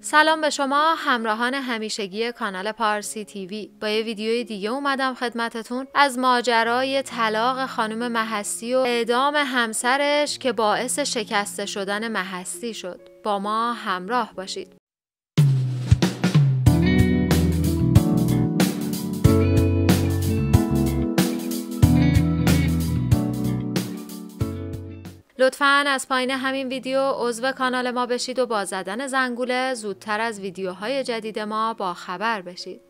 سلام به شما همراهان همیشگی کانال پارسی تیوی با یه ویدیوی دیگه اومدم خدمتتون از ماجرای طلاق خانم محسی و اعدام همسرش که باعث شکسته شدن محسی شد با ما همراه باشید لطفا از پایین همین ویدیو عضو کانال ما بشید و با زدن زنگوله زودتر از ویدیوهای جدید ما با خبر بشید.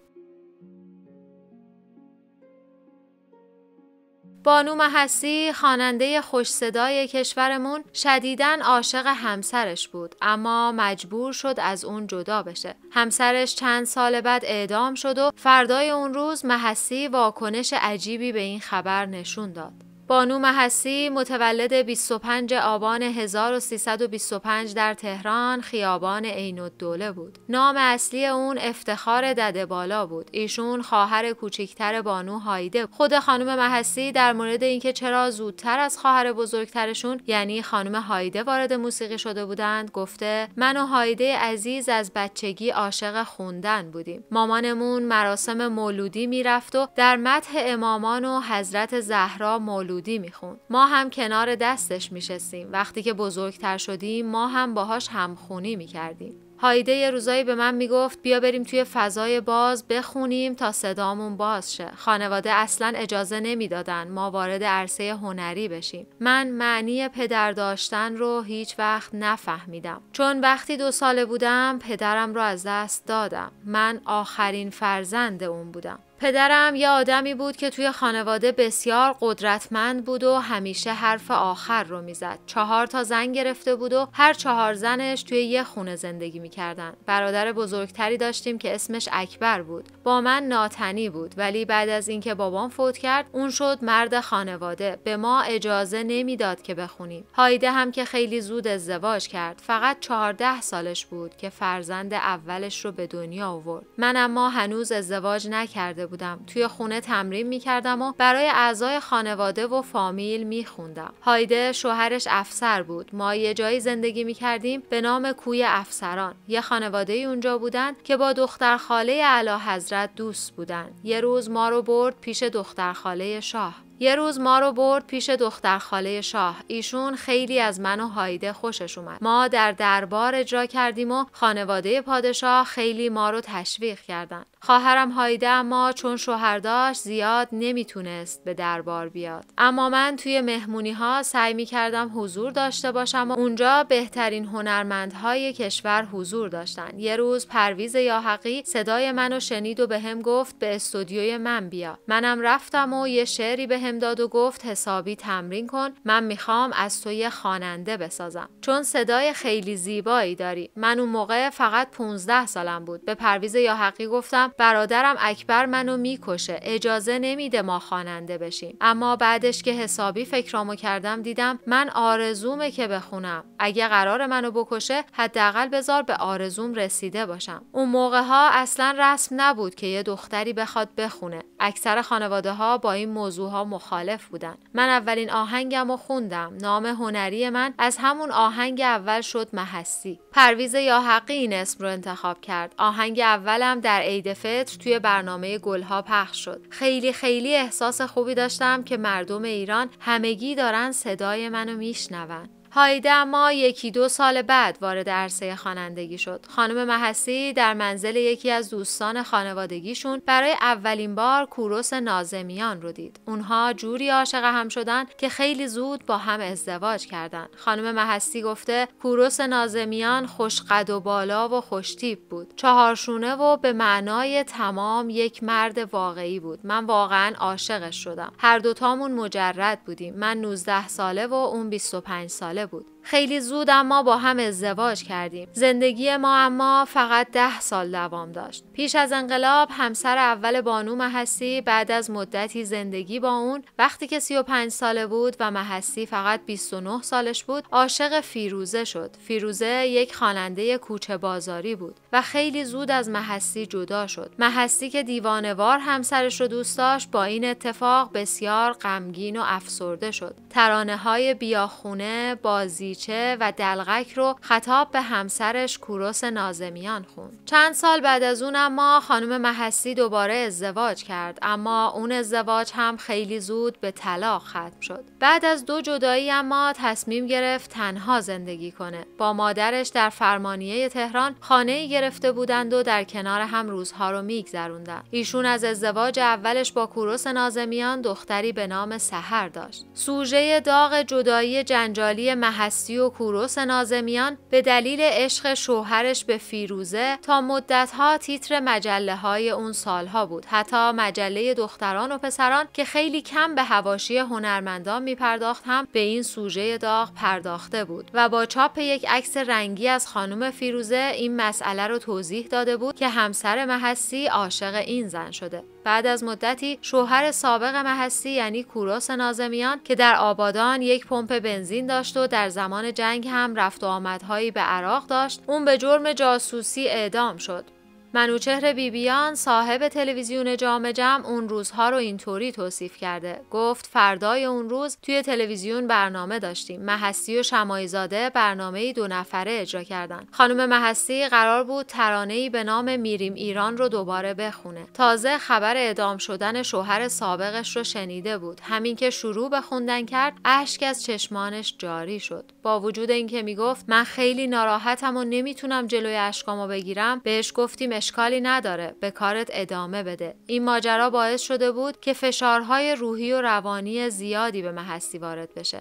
بانو محسی خواننده خوش صدای کشورمون شدیداً عاشق همسرش بود اما مجبور شد از اون جدا بشه همسرش چند سال بعد اعدام شد و فردای اون روز محسی واکنش عجیبی به این خبر نشون داد بانو محسی متولد 25 آبان 1325 در تهران خیابان عین الدوله بود. نام اصلی اون افتخار دده بالا بود. ایشون خواهر کوچکتر بانو هایده. خود خانم محسی در مورد اینکه چرا زودتر از خواهر بزرگترشون یعنی خانم هایده وارد موسیقی شده بودند گفته من و هایده عزیز از بچگی عاشق خوندن بودیم. مامانمون مراسم مولودی میرفت و در متح امامان و حضرت زهرا مولودی میخون ما هم کنار دستش میشستیم وقتی که بزرگتر شدیم ما هم باهاش همخونی میکردیم هایده یه روزایی به من میگفت بیا بریم توی فضای باز بخونیم تا صدامون باز شه. خانواده اصلا اجازه نمیدادن ما وارد عرصه هنری بشیم. من معنی پدر داشتن رو هیچ وقت نفهمیدم. چون وقتی دو ساله بودم پدرم رو از دست دادم. من آخرین فرزند اون بودم. پدرم یه آدمی بود که توی خانواده بسیار قدرتمند بود و همیشه حرف آخر رو میزد. چهار تا زن گرفته بود و هر چهار زنش توی یه خونه زندگی میکردن. برادر بزرگتری داشتیم که اسمش اکبر بود. با من ناتنی بود ولی بعد از اینکه بابام فوت کرد اون شد مرد خانواده. به ما اجازه نمیداد که بخونیم. هایده هم که خیلی زود ازدواج کرد. فقط چهارده سالش بود که فرزند اولش رو به دنیا آورد. من اما هنوز ازدواج نکرده بودم توی خونه تمرین میکردم و برای اعضای خانواده و فامیل میخوندم هایده شوهرش افسر بود ما یه جایی زندگی میکردیم به نام کوی افسران یه خانواده اونجا بودن که با دختر خاله اعلی حضرت دوست بودن یه روز ما رو برد پیش دختر خاله شاه یه روز ما رو برد پیش دختر خاله شاه ایشون خیلی از من و هایده خوشش اومد ما در دربار اجرا کردیم و خانواده پادشاه خیلی ما رو تشویق کردن خواهرم هایده اما چون شوهر داشت زیاد نمیتونست به دربار بیاد اما من توی مهمونی ها سعی میکردم حضور داشته باشم و اونجا بهترین هنرمندهای کشور حضور داشتن یه روز پرویز یاحقی صدای منو شنید و به گفت به استودیوی من بیا منم رفتم و یه شعری به بهم داد و گفت حسابی تمرین کن من میخوام از توی یه خواننده بسازم چون صدای خیلی زیبایی داری من اون موقع فقط 15 سالم بود به پرویز یا حقی گفتم برادرم اکبر منو میکشه اجازه نمیده ما خواننده بشیم اما بعدش که حسابی فکرامو کردم دیدم من آرزومه که بخونم اگه قرار منو بکشه حداقل بذار به آرزوم رسیده باشم اون موقع ها اصلا رسم نبود که یه دختری بخواد بخونه اکثر خانواده ها با این موضوع ها مخالف بودن من اولین آهنگم و خوندم نام هنری من از همون آهنگ اول شد محسی پرویز یا حقی این اسم رو انتخاب کرد آهنگ اولم در عید فطر توی برنامه گلها پخش شد خیلی خیلی احساس خوبی داشتم که مردم ایران همگی دارن صدای منو میشنوند. هایده ما یکی دو سال بعد وارد عرصه خوانندگی شد. خانم محسی در منزل یکی از دوستان خانوادگیشون برای اولین بار کوروس نازمیان رو دید. اونها جوری عاشق هم شدن که خیلی زود با هم ازدواج کردند. خانم محسی گفته کوروس نازمیان خوشقد و بالا و خوشتیب بود. چهارشونه و به معنای تمام یک مرد واقعی بود. من واقعا عاشقش شدم. هر دوتامون مجرد بودیم. من 19 ساله و اون 25 ساله Hollywood. خیلی زود اما با هم ازدواج کردیم. زندگی ما اما فقط ده سال دوام داشت. پیش از انقلاب همسر اول بانو محسی بعد از مدتی زندگی با اون وقتی که 35 ساله بود و محسی فقط 29 سالش بود عاشق فیروزه شد. فیروزه یک خواننده کوچه بازاری بود و خیلی زود از محسی جدا شد. محسی که دیوانوار همسرش رو دوست داشت با این اتفاق بسیار غمگین و افسرده شد. ترانه های بیاخونه، بازی دریچه و دلغک رو خطاب به همسرش کوروس نازمیان خوند. چند سال بعد از اون اما خانم محسی دوباره ازدواج کرد اما اون ازدواج هم خیلی زود به طلاق ختم شد. بعد از دو جدایی اما تصمیم گرفت تنها زندگی کنه. با مادرش در فرمانیه تهران خانه گرفته بودند و در کنار هم روزها رو میگذروندند ایشون از ازدواج اولش با کوروس نازمیان دختری به نام سهر داشت. سوژه داغ جدایی جنجالی محسی پرستی و کوروس نازمیان به دلیل عشق شوهرش به فیروزه تا مدتها تیتر مجله های اون سالها بود حتی مجله دختران و پسران که خیلی کم به هواشی هنرمندان میپرداخت هم به این سوژه داغ پرداخته بود و با چاپ یک عکس رنگی از خانم فیروزه این مسئله رو توضیح داده بود که همسر محسی عاشق این زن شده بعد از مدتی شوهر سابق محسی یعنی کوروس نازمیان که در آبادان یک پمپ بنزین داشت و در زمان زمان جنگ هم رفت و آمدهایی به عراق داشت اون به جرم جاسوسی اعدام شد منوچهر بیبیان صاحب تلویزیون جام جمع اون روزها رو اینطوری توصیف کرده گفت فردای اون روز توی تلویزیون برنامه داشتیم محسی و شمایزاده برنامه دو نفره اجرا کردن خانم محسی قرار بود ترانه به نام میریم ایران رو دوباره بخونه تازه خبر اعدام شدن شوهر سابقش رو شنیده بود همین که شروع به خوندن کرد اشک از چشمانش جاری شد با وجود اینکه میگفت من خیلی ناراحتم و نمیتونم جلوی اشکامو بگیرم بهش گفتیم اشکالی نداره به کارت ادامه بده این ماجرا باعث شده بود که فشارهای روحی و روانی زیادی به محسی وارد بشه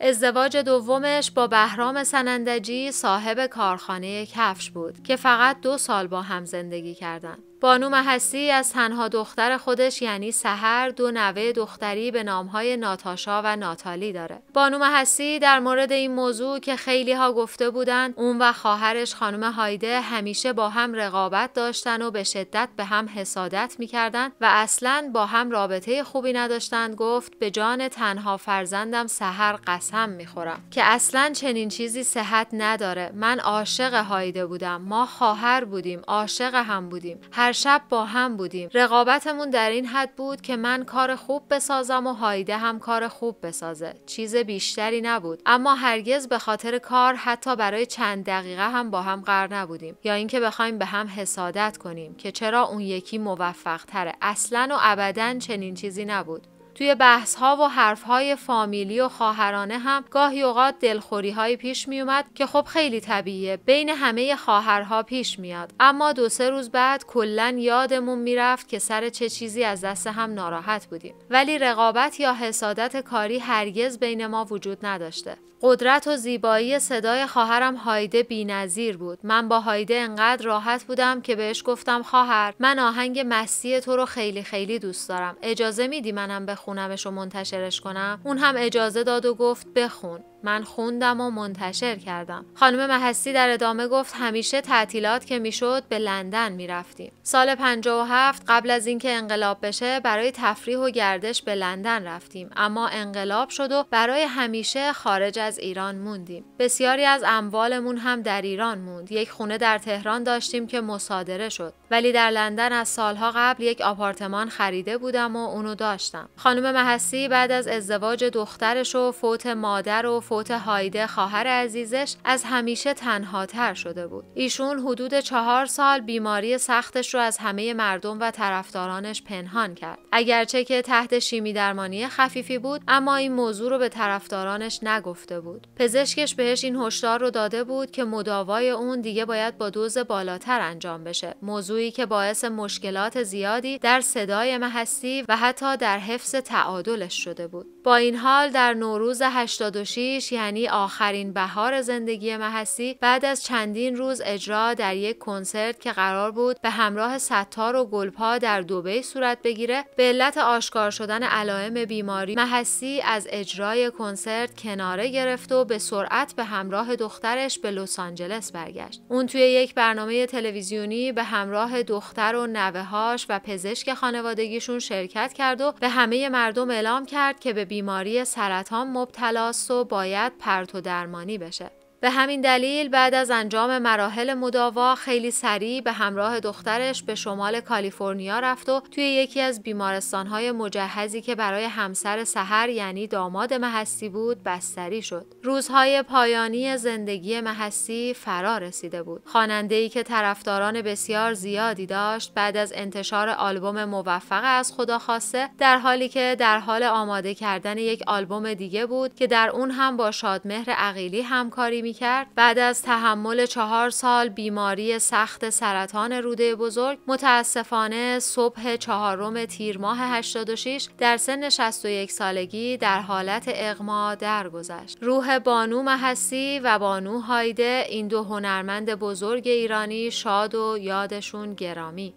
ازدواج دومش با بهرام سنندجی صاحب کارخانه کفش بود که فقط دو سال با هم زندگی کردند. بانو محسی از تنها دختر خودش یعنی سهر دو نوه دختری به نامهای ناتاشا و ناتالی داره. بانو محسی در مورد این موضوع که خیلی ها گفته بودن اون و خواهرش خانم هایده همیشه با هم رقابت داشتن و به شدت به هم حسادت میکردن و اصلا با هم رابطه خوبی نداشتند گفت به جان تنها فرزندم سهر قسم میخورم که اصلا چنین چیزی صحت نداره من عاشق هایده بودم ما خواهر بودیم عاشق هم بودیم هر هر شب با هم بودیم رقابتمون در این حد بود که من کار خوب بسازم و هایده هم کار خوب بسازه چیز بیشتری نبود اما هرگز به خاطر کار حتی برای چند دقیقه هم با هم قرار نبودیم یا اینکه بخوایم به هم حسادت کنیم که چرا اون یکی موفق تره اصلا و ابدا چنین چیزی نبود توی بحث ها و حرف های فامیلی و خواهرانه هم گاهی اوقات دلخوری های پیش می اومد که خب خیلی طبیعیه بین همه خواهرها پیش میاد اما دو سه روز بعد کلا یادمون میرفت که سر چه چیزی از دست هم ناراحت بودیم ولی رقابت یا حسادت کاری هرگز بین ما وجود نداشته قدرت و زیبایی صدای خواهرم هایده بینظیر بود من با هایده انقدر راحت بودم که بهش گفتم خواهر من آهنگ مستی تو رو خیلی خیلی دوست دارم اجازه میدی منم بخونم بخونمش و منتشرش کنم اون هم اجازه داد و گفت بخون من خوندم و منتشر کردم خانم محسی در ادامه گفت همیشه تعطیلات که میشد به لندن میرفتیم سال 57 قبل از اینکه انقلاب بشه برای تفریح و گردش به لندن رفتیم اما انقلاب شد و برای همیشه خارج از ایران موندیم بسیاری از اموالمون هم در ایران موند یک خونه در تهران داشتیم که مصادره شد ولی در لندن از سالها قبل یک آپارتمان خریده بودم و اونو داشتم خانم محسی بعد از ازدواج دخترش و فوت مادر و فوت هایده خواهر عزیزش از همیشه تنهاتر شده بود ایشون حدود چهار سال بیماری سختش رو از همه مردم و طرفدارانش پنهان کرد اگرچه که تحت شیمی درمانی خفیفی بود اما این موضوع رو به طرفدارانش نگفته بود پزشکش بهش این هشدار رو داده بود که مداوای اون دیگه باید با دوز بالاتر انجام بشه موضوعی که باعث مشکلات زیادی در صدای محسی و حتی در حفظ تعادلش شده بود با این حال در نوروز 86 یعنی آخرین بهار زندگی محسی بعد از چندین روز اجرا در یک کنسرت که قرار بود به همراه ستار و گلپا در دوبه صورت بگیره به علت آشکار شدن علائم بیماری محسی از اجرای کنسرت کناره گرفت و به سرعت به همراه دخترش به لس آنجلس برگشت اون توی یک برنامه تلویزیونی به همراه دختر و نوههاش و پزشک خانوادگیشون شرکت کرد و به همه مردم اعلام کرد که به بیماری سرطان مبتلاست و باید باید پرتو درمانی بشه به همین دلیل بعد از انجام مراحل مداوا خیلی سریع به همراه دخترش به شمال کالیفرنیا رفت و توی یکی از بیمارستانهای مجهزی که برای همسر سهر یعنی داماد محسی بود بستری شد. روزهای پایانی زندگی محسی فرا رسیده بود. ای که طرفداران بسیار زیادی داشت بعد از انتشار آلبوم موفق از خدا خواسته در حالی که در حال آماده کردن یک آلبوم دیگه بود که در اون هم با شادمهر عقیلی همکاری می کرد بعد از تحمل چهار سال بیماری سخت سرطان روده بزرگ متاسفانه صبح چهارم تیر ماه 86 در سن 61 سالگی در حالت اغما درگذشت. روح بانو محسی و بانو هایده این دو هنرمند بزرگ ایرانی شاد و یادشون گرامی.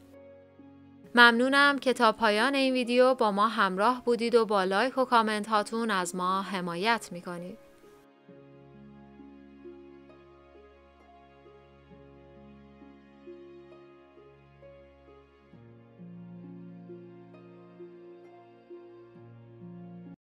ممنونم که تا پایان این ویدیو با ما همراه بودید و با لایک و کامنت هاتون از ما حمایت میکنید.